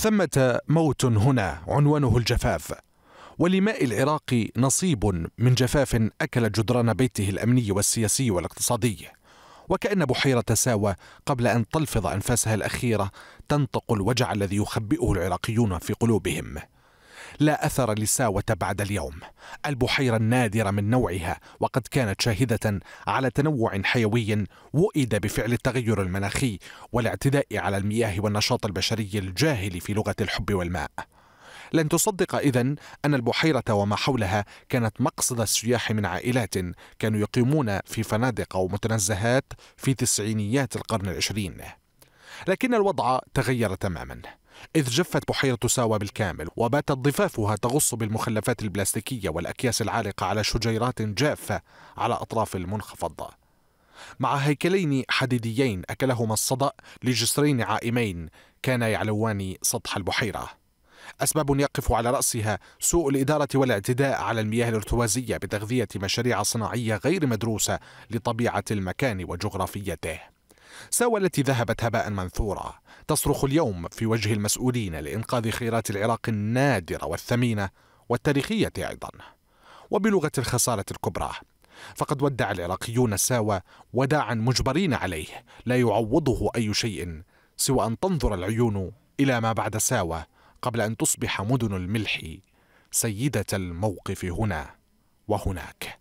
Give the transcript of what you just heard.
ثمة موت هنا عنوانه الجفاف ولماء العراق نصيب من جفاف أكل جدران بيته الأمني والسياسي والاقتصادي وكأن بحيرة ساوى قبل أن تلفظ أنفاسها الأخيرة تنطق الوجع الذي يخبئه العراقيون في قلوبهم لا أثر لساوة بعد اليوم البحيرة النادرة من نوعها وقد كانت شاهدة على تنوع حيوي وئد بفعل التغير المناخي والاعتداء على المياه والنشاط البشري الجاهل في لغة الحب والماء لن تصدق إذا أن البحيرة وما حولها كانت مقصد السياح من عائلات كانوا يقيمون في فنادق أو متنزهات في تسعينيات القرن العشرين لكن الوضع تغير تماما إذ جفت بحيرة ساوى بالكامل وباتت ضفافها تغص بالمخلفات البلاستيكية والأكياس العالقة على شجيرات جافة على أطراف المنخفضة مع هيكلين حديديين أكلهما الصدأ لجسرين عائمين كانا يعلوان سطح البحيرة أسباب يقف على رأسها سوء الإدارة والاعتداء على المياه الارتوازية بتغذية مشاريع صناعية غير مدروسة لطبيعة المكان وجغرافيته ساوى التي ذهبت هباء منثورا تصرخ اليوم في وجه المسؤولين لإنقاذ خيرات العراق النادرة والثمينة والتاريخية أيضا وبلغة الخسارة الكبرى فقد ودع العراقيون ساوى وداعا مجبرين عليه لا يعوضه أي شيء سوى أن تنظر العيون إلى ما بعد ساوى قبل أن تصبح مدن الملح سيدة الموقف هنا وهناك